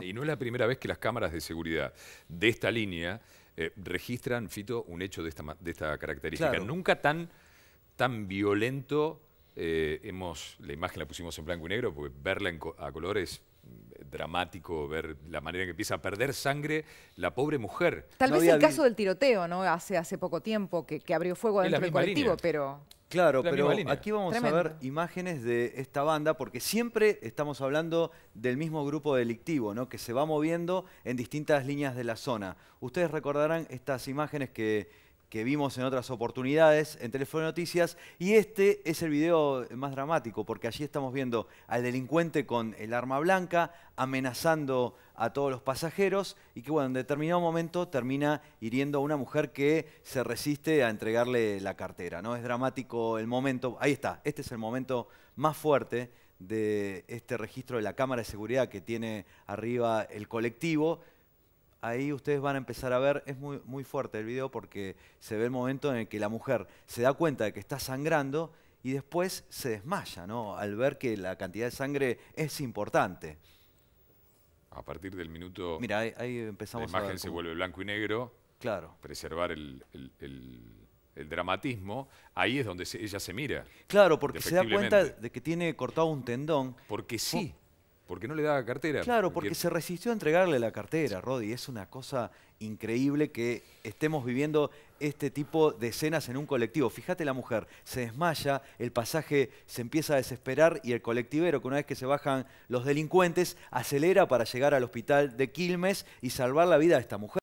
Y no es la primera vez que las cámaras de seguridad de esta línea eh, registran, Fito, un hecho de esta, de esta característica. Nunca tan, tan violento eh, hemos, la imagen la pusimos en blanco y negro, porque verla a color es mm, dramático ver la manera en que empieza a perder sangre la pobre mujer. Tal vez el caso del tiroteo, ¿no? Hace, hace poco tiempo que, abrió fuego dentro del colectivo, pero... Claro, pero aquí vamos a ver imágenes de esta banda, porque siempre estamos hablando del mismo grupo delictivo, ¿no? que se va moviendo en distintas líneas de la zona. Ustedes recordarán estas imágenes que que vimos en otras oportunidades en Teléfono Noticias. Y este es el video más dramático, porque allí estamos viendo al delincuente con el arma blanca amenazando a todos los pasajeros y que, bueno, en determinado momento termina hiriendo a una mujer que se resiste a entregarle la cartera. ¿no? Es dramático el momento. Ahí está, este es el momento más fuerte de este registro de la cámara de seguridad que tiene arriba el colectivo ahí ustedes van a empezar a ver, es muy, muy fuerte el video porque se ve el momento en el que la mujer se da cuenta de que está sangrando y después se desmaya, ¿no? Al ver que la cantidad de sangre es importante. A partir del minuto... Mira, ahí, empezamos La imagen se vuelve blanco y negro. Claro. Preservar el, dramatismo, ahí es donde ella se mira. Claro, porque se da cuenta de que tiene cortado un tendón. Porque sí porque no le daba cartera. Claro, porque se resistió a entregarle la cartera, Rodi. Es una cosa increíble que estemos viviendo este tipo de escenas en un colectivo. Fíjate la mujer, se desmaya, el pasaje se empieza a desesperar y el colectivero, que una vez que se bajan los delincuentes, acelera para llegar al hospital de Quilmes y salvar la vida de esta mujer.